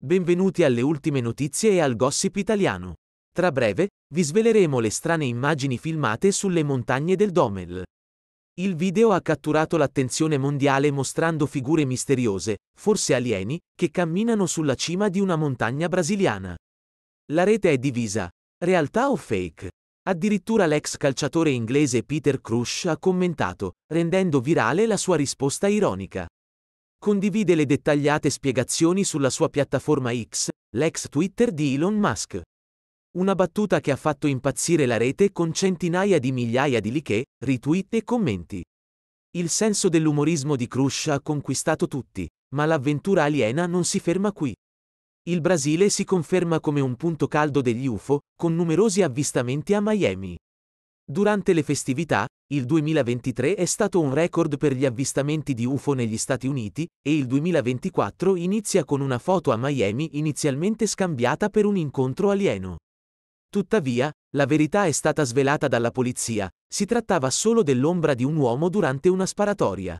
Benvenuti alle ultime notizie e al gossip italiano. Tra breve, vi sveleremo le strane immagini filmate sulle montagne del Domel. Il video ha catturato l'attenzione mondiale mostrando figure misteriose, forse alieni, che camminano sulla cima di una montagna brasiliana. La rete è divisa. Realtà o fake? Addirittura l'ex calciatore inglese Peter Crush ha commentato, rendendo virale la sua risposta ironica. Condivide le dettagliate spiegazioni sulla sua piattaforma X, l'ex Twitter di Elon Musk. Una battuta che ha fatto impazzire la rete con centinaia di migliaia di like, retweet e commenti. Il senso dell'umorismo di Crush ha conquistato tutti, ma l'avventura aliena non si ferma qui. Il Brasile si conferma come un punto caldo degli UFO, con numerosi avvistamenti a Miami. Durante le festività, il 2023 è stato un record per gli avvistamenti di UFO negli Stati Uniti, e il 2024 inizia con una foto a Miami inizialmente scambiata per un incontro alieno. Tuttavia, la verità è stata svelata dalla polizia, si trattava solo dell'ombra di un uomo durante una sparatoria.